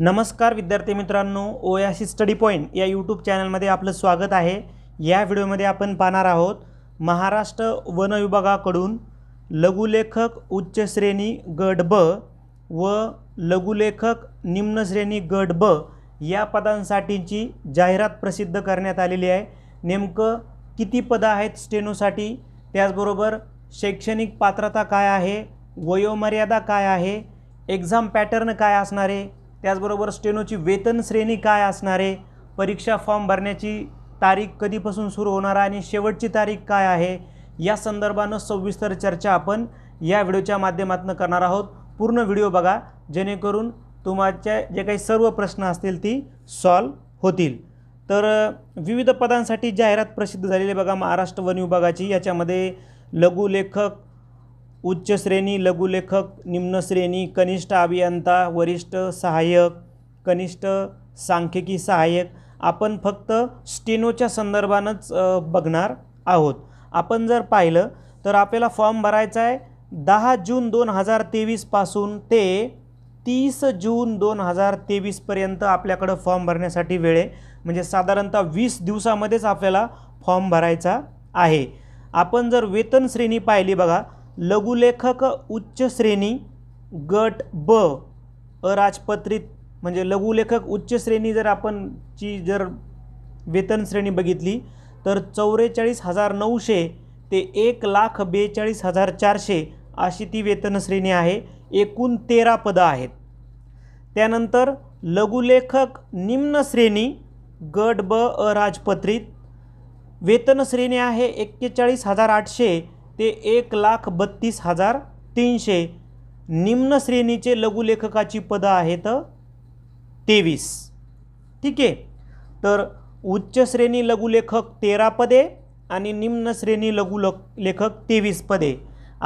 नमस्कार विद्यार्थी मित्रांनो ओयासी स्टडी पॉईंट या यूट्यूब चॅनलमध्ये आपलं स्वागत आहे या व्हिडिओमध्ये आपण पाहणार आहोत महाराष्ट्र वन विभागाकडून लघुलेखक उच्च श्रेणी गट ब व लघुलेखक निम्न श्रेणी गट ब या पदांसाठीची जाहिरात प्रसिद्ध करण्यात आलेली आहे नेमकं किती पदं आहेत स्टेनोसाठी त्याचबरोबर शैक्षणिक पात्रता काय आहे वयोमर्यादा काय आहे एक्झाम पॅटर्न काय असणार आहे त्याचबरोबर स्टेनोची वेतन श्रेणी काय असणार आहे परीक्षा फॉर्म भरण्याची तारीख कधीपासून सुरू होणार आहे आणि शेवटची तारीख काय आहे या संदर्भानं सविस्तर चर्चा आपण या व्हिडिओच्या माध्यमातून करणार आहोत पूर्ण व्हिडिओ बघा जेणेकरून तुमच्या जे काही सर्व प्रश्न असतील ती सॉल्व होतील तर विविध पदांसाठी जाहिरात प्रसिद्ध झालेली बघा महाराष्ट्र वन विभागाची याच्यामध्ये लघुलेखक उच्च श्रेणी लघुलेखक निम्न श्रेणी कनिष्ठ अभियंता वरिष्ठ सहाय्यक कनिष्ठ सांख्यिकी सहाय्यक आपण फक्त स्टेनोच्या संदर्भानंच बघणार आहोत आपण जर पाहिलं तर आपल्याला फॉर्म भरायचा आहे दहा जून दोन हजार तेवीसपासून ते तीस जून दोन हजार तेवीसपर्यंत आपल्याकडं फॉर्म भरण्यासाठी वेळ आहे म्हणजे साधारणतः वीस दिवसामध्येच आपल्याला फॉर्म भरायचा आहे आपण जर वेतन श्रेणी पाहिली बघा लघुलेखक उच्च श्रेणी गट ब अराजपत्रित म्हणजे लघुलेखक उच्च श्रेणी जर आपण ची जर वेतन श्रेणी बघितली तर चौवेचाळीस हजार नऊशे ते एक लाख बेचाळीस हजार चारशे अशी ती वेतन श्रेणी आहे एकूण तेरा पदं आहेत त्यानंतर लघुलेखक निम्न श्रेणी गट ब अराजपत्रित वेतन श्रेणी आहे एक्केचाळीस हजार आठशे ते एक लाख बत्तीस हजार तीनशे निम्न श्रेणीचे लघुलेखकाची पदं आहेत तेवीस ठीक आहे तर उच्च श्रेणी लघुलेखक तेरा पदे आणि निम्न श्रेणी लघु लेखक तेवीस पदे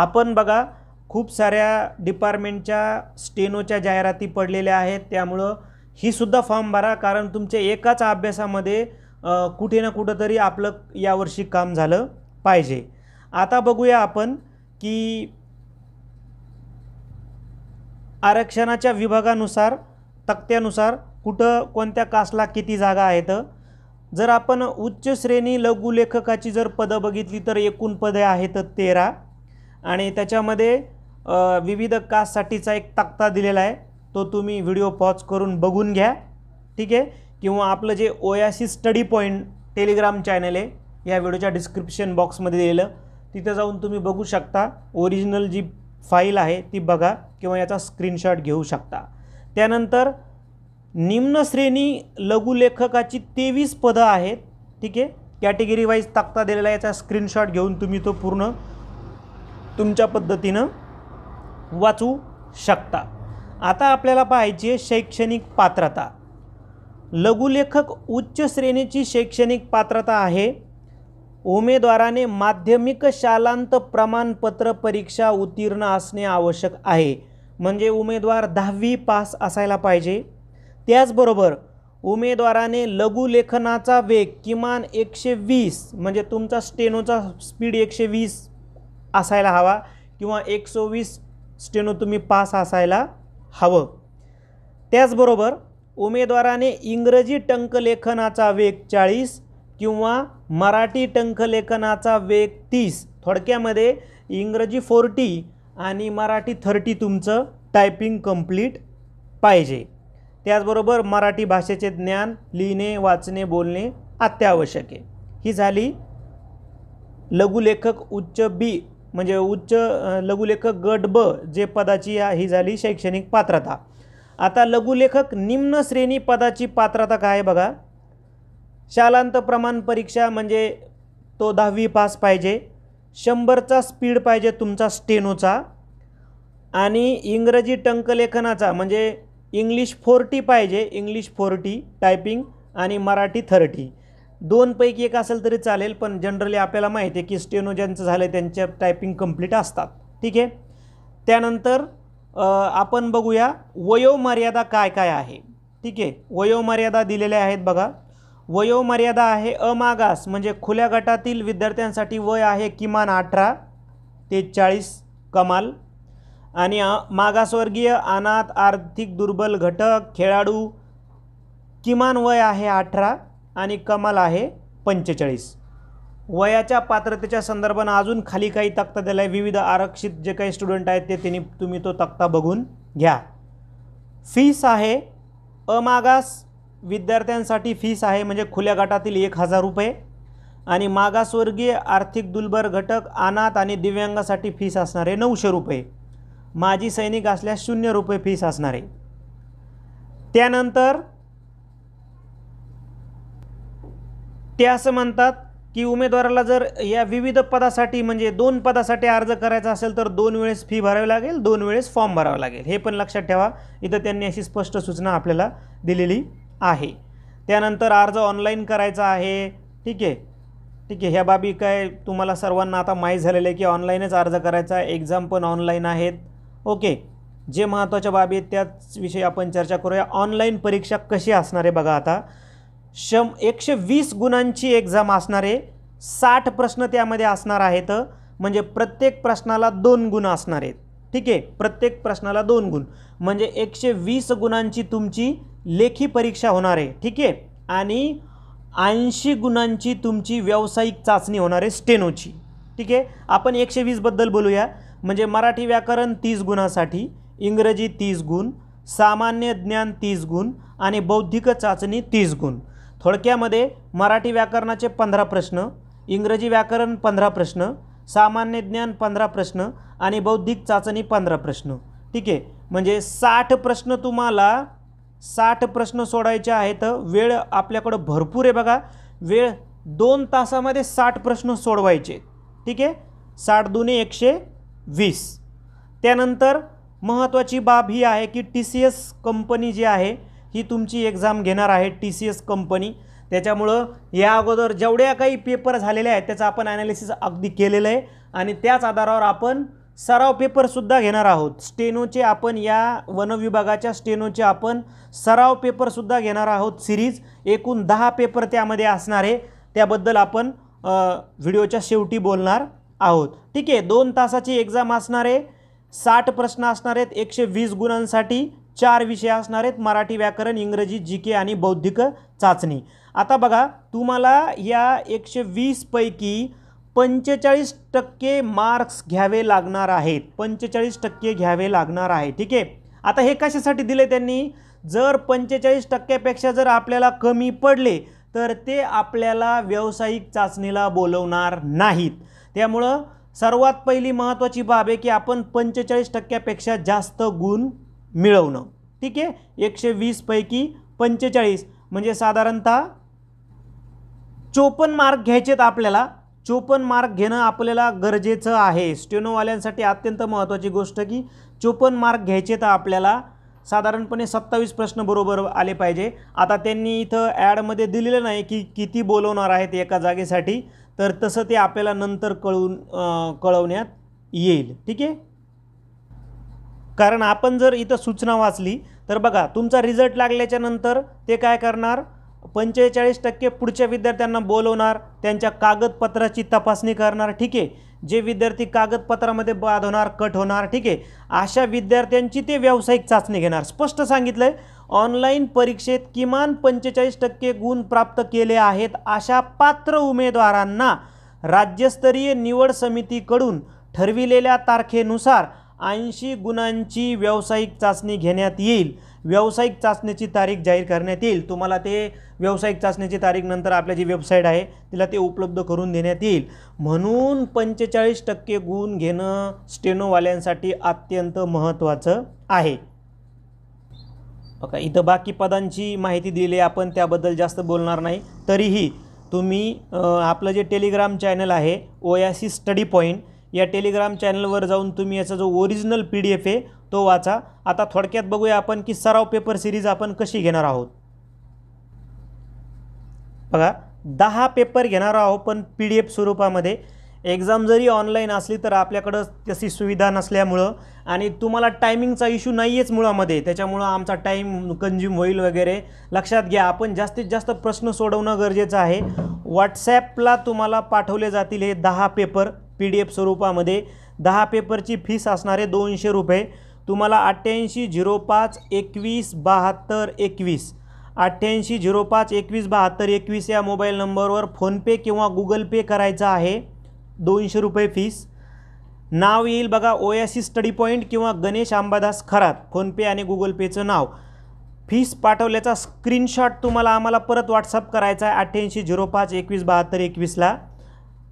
आपण बघा खूप साऱ्या डिपार्टमेंटच्या स्टेनोच्या जाहिराती पडलेल्या आहेत त्यामुळं ही सुद्धा फॉर्म भरा कारण तुमच्या एकाच अभ्यासामध्ये कुठे ना कुठंतरी आपलं यावर्षी काम झालं पाहिजे आता बघूया आपण की आरक्षणाच्या विभागानुसार तक्त्यानुसार कुठं कोणत्या कास्टला किती जागा आहेत जर आपण उच्च श्रेणी लघुलेखकाची जर पदं बघितली तर एकूण पदे आहेत तेरा आणि त्याच्यामध्ये विविध कास्टसाठीचा एक तक्ता दिलेला आहे तो तुम्ही व्हिडिओ पॉज करून बघून घ्या ठीक आहे किंवा आपलं जे ओयासी स्टडी पॉईंट टेलिग्राम चॅनल आहे या व्हिडिओच्या डिस्क्रिप्शन बॉक्समध्ये दिलेलं तिथे जाऊन तुम्ही बघू शकता ओरिजिनल जी फाईल आहे ती बघा किंवा याचा स्क्रीनशॉट घेऊ शकता त्यानंतर निम्न श्रेणी लघुलेखकाची तेवीस पदं आहेत ठीक आहे कॅटेगरी वाईज तक्ता दिलेला याचा स्क्रीनशॉट घेऊन तुम्ही तो पूर्ण तुमच्या पद्धतीनं वाचू शकता आता आपल्याला पाहायची आहे शैक्षणिक पात्रता लघुलेखक उच्च श्रेणीची शैक्षणिक पात्रता आहे उमेदवाराने माध्यमिक शालांत प्रमाणपत्र परीक्षा उत्तीर्ण असणे आवश्यक आहे म्हणजे उमेदवार दहावी पास असायला पाहिजे त्याचबरोबर उमेदवाराने लघुलेखनाचा वेग किमान एकशे वीस म्हणजे तुमचा स्टेनोचा स्पीड एकशे वीस असायला हवा किंवा एकशे वीस स्टेनो तुम्ही पास असायला हवं त्याचबरोबर उमेदवाराने इंग्रजी टंकलेखनाचा वेग चाळीस किंवा मराठी टंकलेखनाचा वेग तीस थोडक्यामध्ये इंग्रजी फोर्टी आणि मराठी थर्टी तुमचं टायपिंग कंप्लीट पाहिजे त्याचबरोबर मराठी भाषेचे ज्ञान लिहिणे वाचणे बोलणे अत्यावश्यक आहे ही झाली लघुलेखक उच्च बी म्हणजे उच्च लघुलेखक गट ब जे पदाची ही झाली शैक्षणिक पात्रता आता लघुलेखक निम्न श्रेणी पदाची पात्रता काय बघा शालांत प्रमाण परीक्षा म्हणजे तो दहावी पास पाहिजे शंभरचा स्पीड पाहिजे तुमचा स्टेनोचा आणि इंग्रजी टंकलेखनाचा म्हणजे इंग्लिश फोर्टी पाहिजे इंग्लिश फोर्टी टायपिंग आणि मराठी थर्टी दोनपैकी एक असेल तरी चालेल पण जनरली आपल्याला माहिती आहे की स्टेनो ज्यांचं झालं त्यांच्या टायपिंग कंप्लीट असतात ठीक आहे त्यानंतर आपण बघूया वयोमर्यादा काय काय आहे ठीक आहे वयोमर्यादा दिलेल्या आहेत बघा वयोमर्यादा आहे अमागास म्हणजे खुल्या गटातील विद्यार्थ्यांसाठी वय आहे किमान अठरा ते चाळीस कमाल आणि मागासवर्गीय अनाथ आर्थिक दुर्बल घटक खेळाडू किमान वय आहे अठरा आणि कमाल आहे पंचेचाळीस वयाच्या पात्रतेच्या संदर्भानं अजून खाली काही तक्ता दिला आहे विविध आरक्षित जे काही स्टुडंट आहेत ते त्यांनी तुम्ही तो तक्ता बघून घ्या फीस आहे अमागास विद्यार्थ्यांसाठी फीस आहे म्हणजे खुल्या गटातील एक हजार रुपये आणि मागासवर्गीय आर्थिक दुर्बल घटक अनाथ आणि दिव्यांगासाठी फीस असणार आहे नऊशे रुपये माजी सैनिक असल्यास शून्य रुपये फीस असणार आहे त्यानंतर ते असं म्हणतात की उमेदवाराला जर या विविध पदासाठी म्हणजे दोन पदासाठी अर्ज करायचा असेल तर दोन वेळेस फी भरावी लागेल दोन वेळेस फॉर्म भरावा लागेल हे पण लक्षात ठेवा इथं त्यांनी अशी स्पष्ट सूचना आपल्याला दिलेली आहे त्यानंतर अर्ज ऑनलाईन करायचा आहे ठीक आहे ठीक आहे ह्या बाबी काय तुम्हाला सर्वांना आता माहीत झालेलं आहे की ऑनलाईनच अर्ज करायचा आहे एक्झाम पण ऑनलाईन आहेत ओके जे महत्त्वाच्या बाबी आहेत त्याचविषयी आपण चर्चा करूया ऑनलाईन परीक्षा कशी असणार आहे बघा आता शम एकशे वीस गुणांची एक्झाम असणार आहे साठ प्रश्न त्यामध्ये असणार आहेत म्हणजे प्रत्येक प्रश्नाला दोन गुण असणार आहेत ठीक आहे प्रत्येक प्रश्नाला दोन गुण म्हणजे एकशे वीस गुणांची तुमची लेखी परीक्षा होणार आहे ठीक आहे आणि ऐंशी गुणांची तुमची व्यावसायिक चाचणी होणार आहे स्टेनोची ठीक आहे आपण एकशे वीसबद्दल बोलूया म्हणजे मराठी व्याकरण तीस गुणासाठी इंग्रजी तीस गुण सामान्य ज्ञान तीस गुण आणि बौद्धिक चाचणी तीस गुण थोडक्यामध्ये मराठी व्याकरणाचे पंधरा प्रश्न इंग्रजी व्याकरण पंधरा प्रश्न सामान्य ज्ञान पंधरा प्रश्न आणि बौद्धिक चाचणी पंधरा प्रश्न ठीक आहे म्हणजे साठ प्रश्न तुम्हाला साठ प्रश्न सोडायचे आहेत वेळ आपल्याकडं भरपूर आहे बघा वेळ दोन तासामध्ये साठ प्रश्न सोडवायचे ठीक आहे साठ दोन्ही एकशे वीस त्यानंतर महत्त्वाची बाब ही आहे की टी सी एस कंपनी जी आहे ही तुमची एक्झाम घेणार आहे टी सी एस कंपनी त्याच्यामुळं या अगोदर जेवढ्या काही पेपर झालेल्या आहेत त्याचं आपण ॲनालिसिस अगदी केलेलं आहे आणि त्याच आधारावर आपण सराव पेपरसुद्धा घेणार आहोत स्टेनोचे आपण या वनविभागाच्या स्टेनोचे आपण सराव पेपरसुद्धा घेणार आहोत सिरीज एकूण दहा पेपर त्यामध्ये असणार आहे त्याबद्दल आपण व्हिडिओच्या शेवटी बोलणार आहोत ठीक आहे दोन तासाची एक्झाम असणार आहे साठ प्रश्न असणार आहेत एकशे वीस गुणांसाठी चार विषय असणार आहेत मराठी व्याकरण इंग्रजी जी के आणि बौद्धिक चाचणी आता बघा तुम्हाला या एकशे वीसपैकी पंचेचाळीस टक्के मार्क्स घ्यावे लागणार आहेत पंचेचाळीस टक्के घ्यावे लागणार आहे ठीक आहे आता हे कशासाठी दिले त्यांनी जर पंचेचाळीस टक्क्यापेक्षा जर आपल्याला कमी पडले तर ते आपल्याला व्यावसायिक चाचणीला बोलवणार नाहीत त्यामुळं सर्वात पहिली महत्त्वाची बाब आहे की आपण पंचेचाळीस टक्क्यापेक्षा जास्त गुण मिळवणं ठीक आहे एकशे वीसपैकी पंचेचाळीस म्हणजे साधारणतः चोपन्न मार्क घ्यायचेत आपल्याला चोपन्न मार्क घेणं आपल्याला गरजेचं आहे स्टेनोवाल्यांसाठी अत्यंत महत्त्वाची गोष्ट की चोपन्न मार्क घ्यायचे तर आपल्याला साधारणपणे सत्तावीस प्रश्न बरोबर आले पाहिजे आता त्यांनी इथं ॲडमध्ये दिलेलं नाही की किती बोलवणार आहेत एका जागेसाठी तर तसं ते आपल्याला नंतर कळून कळवण्यात येईल ठीक आहे कारण आपण जर इथं सूचना वाचली तर बघा तुमचा रिझल्ट लागल्याच्या ते काय करणार पंचेचाळीस टक्के पुढच्या विद्यार्थ्यांना बोलवणार त्यांच्या कागदपत्राची तपासणी करणार ठीक आहे जे विद्यार्थी कागदपत्रामध्ये बाद होणार कट होणार ठीक आहे अशा विद्यार्थ्यांची ते व्यावसायिक चाचणी घेणार स्पष्ट सांगितलं आहे ऑनलाईन परीक्षेत किमान पंचेचाळीस टक्के गुण प्राप्त केले आहेत अशा पात्र उमेदवारांना राज्यस्तरीय निवड समितीकडून ठरविलेल्या तारखेनुसार ऐंशी गुणांची व्यावसायिक चाचणी घेण्यात येईल व्यावसायिक चाचणीची तारीख जाहीर करण्यात येईल तुम्हाला ते व्यावसायिक चाचणीची तारीख नंतर आपल्या जी वेबसाईट आहे तिला ते उपलब्ध करून देण्यात येईल म्हणून पंचेचाळीस टक्के गुण घेणं स्टेनोवाल्यांसाठी अत्यंत महत्त्वाचं आहे बघा इथं बाकी पदांची माहिती दिली आहे आपण त्याबद्दल जास्त बोलणार नाही तरीही तुम्ही आपलं जे टेलिग्राम चॅनल आहे ओयासी स्टडी पॉईंट या टेलिग्राम चॅनलवर जाऊन तुम्ही याचा जो ओरिजिनल पी डी एफ आहे तो वाचा आता थोडक्यात बघूया आपण की सराव पेपर सिरीज आपण कशी घेणार आहोत बघा दहा पेपर घेणार आहोत पण पी डी एफ स्वरूपामध्ये एक्झाम जरी ऑनलाईन असली तर आपल्याकडं तशी सुविधा नसल्यामुळं आणि तुम्हाला टायमिंगचा इश्यू नाही आहेच मुळामध्ये त्याच्यामुळं आमचा टाईम कंझ्युम होईल वगैरे लक्षात घ्या आपण जास्तीत जास्त प्रश्न सोडवणं गरजेचं आहे व्हॉट्सॲपला तुम्हाला पाठवले जातील हे दहा पेपर पी डी एफ स्वरूपामध्ये दहा पेपरची फीस असणारे दोनशे रुपये तुम्हाला अठ्ठ्याऐंशी झिरो पाच एकवीस बहात्तर एकवीस अठ्ठ्याऐंशी झिरो पाच एकवीस बहात्तर एकवीस या मोबाईल नंबरवर फोनपे किंवा गुगल पे करायचा आहे दोनशे रुपये फीस नाव येईल बघा ओयासी स्टडी पॉईंट किंवा गणेश आंबादास खरात फोनपे आणि गुगल पेचं नाव फीस पाठवल्याचा स्क्रीनशॉट तुम्हाला आम्हाला परत व्हॉट्सअप करायचा आहे अठ्ठ्याऐंशी झिरो पाच एकवीस बहात्तर एकवीसला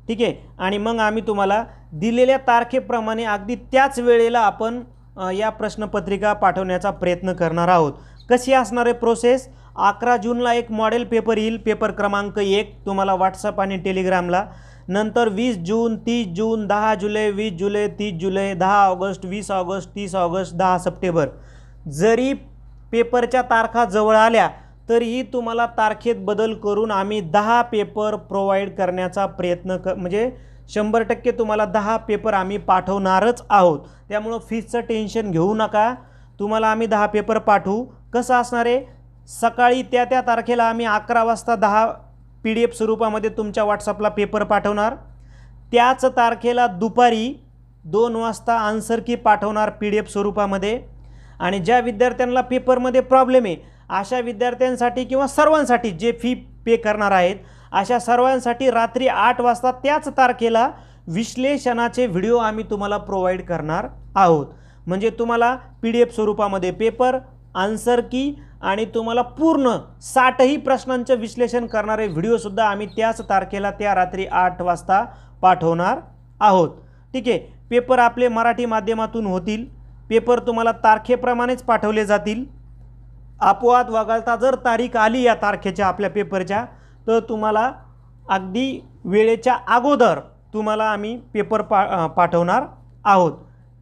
ठीक आहे आणि मग आम्ही तुम्हाला दिलेल्या तारखेप्रमाणे अगदी त्याच वेळेला आपण या प्रश्नपत्रिका पाठवण्याचा प्रयत्न करणार आहोत कशी असणार आहे प्रोसेस अकरा जूनला एक मॉडेल पेपर येईल पेपर क्रमांक एक तुम्हाला व्हॉट्सअप आणि टेलिग्रामला नंतर वीस जून तीस जून दहा जुलै वीस जुलै तीस जुलै दहा ऑगस्ट वीस ऑगस्ट तीस ऑगस्ट दहा सप्टेंबर जरी पेपरच्या तारखा जवळ आल्या तरीही तुम्हाला तारखेत बदल करून आम्ही दहा पेपर प्रोव्हाइड करण्याचा प्रयत्न क म्हणजे शंभर टक्के तुम्हाला दहा पेपर आम्ही पाठवणारच आहोत त्यामुळं फीजचं टेन्शन घेऊ नका तुम्हाला आम्ही दहा पेपर पाठवू कसं असणार आहे सकाळी त्या त्या तारखेला आम्ही अकरा वाजता दहा पी डी एफ स्वरूपामध्ये तुमच्या व्हॉट्सअपला पेपर पाठवणार त्याच तारखेला दुपारी दोन वाजता आन्सर की पाठवणार पी डी एफ स्वरूपामध्ये आणि ज्या विद्यार्थ्यांना पेपरमध्ये प्रॉब्लेम आहे अशा विद्यार्थ्यांसाठी किंवा सर्वांसाठी जे फी पे करणार आहेत अशा सर्वांसाठी रात्री आठ वाजता त्याच तारखेला विश्लेषणाचे व्हिडिओ आम्ही तुम्हाला प्रोव्हाइड करणार आहोत म्हणजे तुम्हाला पी डी एफ स्वरूपामध्ये पेपर आन्सर की आणि तुम्हाला पूर्ण साठही प्रश्नांचं विश्लेषण करणारे व्हिडिओसुद्धा आम्ही त्याच तारखेला त्या रात्री आठ वाजता पाठवणार आहोत ठीक आहे पेपर आपले मराठी माध्यमातून होतील पेपर तुम्हाला तारखेप्रमाणेच पाठवले जातील अपवाद वगळता जर तारीख आली या तारखेच्या आपल्या पेपरच्या तर तुम्हाला अगदी वेळेच्या अगोदर तुम्हाला आम्ही पेपर पा पाठवणार आहोत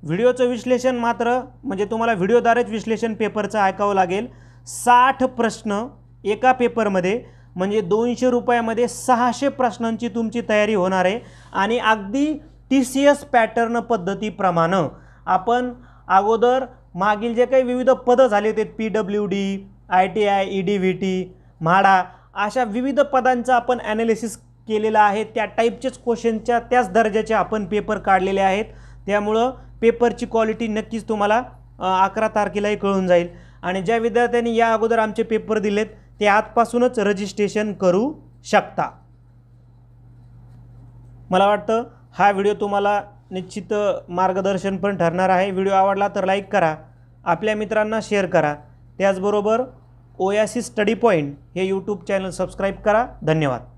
व्हिडिओचं विश्लेषण मात्र म्हणजे तुम्हाला व्हिडिओद्वारेच विश्लेषण पेपरचं ऐकावं लागेल साठ प्रश्न एका पेपरमध्ये म्हणजे दोनशे रुपयामध्ये सहाशे प्रश्नांची तुमची तयारी होणार आहे आणि अगदी टी सी एस पॅटर्न पद्धतीप्रमाणं आपण अगोदर मागील जे काही विविध पदं झाले होते P W D I T I E D V T MHADA अशा विविध पदांचं आपण ॲनालिसिस केलेलं आहे त्या टाईपचेच क्वेश्चनच्या त्याच दर्जाचे आपण पेपर काढलेले आहेत त्यामुळं पेपरची क्वालिटी नक्कीच तुम्हाला अकरा तारखेलाही कळून जाईल आणि ज्या विद्यार्थ्यांनी या अगोदर आमचे पेपर दिलेत ते आजपासूनच रजिस्ट्रेशन करू शकता मला वाटतं हा व्हिडिओ तुम्हाला निश्चित मार्गदर्शन पण ठरणार आहे व्हिडिओ आवडला तर लाईक करा आपल्या मित्रांना शेअर करा त्याचबरोबर ओयासी स्टडी पॉईंट हे यूट्यूब चॅनल सबस्क्राईब करा धन्यवाद